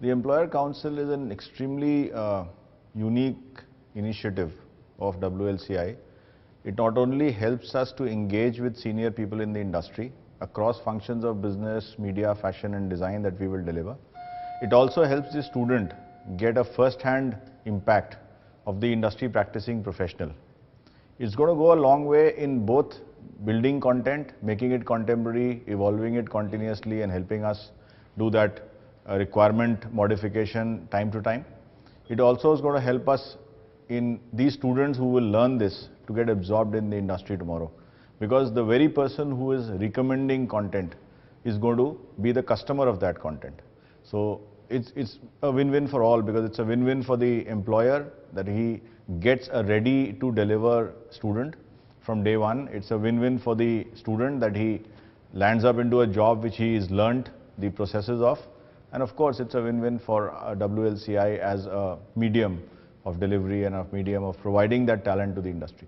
The Employer Council is an extremely uh, unique initiative of WLCI. It not only helps us to engage with senior people in the industry across functions of business, media, fashion and design that we will deliver. It also helps the student get a first-hand impact of the industry practicing professional. It's going to go a long way in both building content, making it contemporary, evolving it continuously and helping us do that requirement modification time to time. It also is going to help us in these students who will learn this to get absorbed in the industry tomorrow. Because the very person who is recommending content is going to be the customer of that content. So it's, it's a win-win for all because it's a win-win for the employer that he gets a ready to deliver student from day one. It's a win-win for the student that he lands up into a job which he has learnt the processes of. And of course, it's a win-win for uh, WLCI as a medium of delivery and a medium of providing that talent to the industry.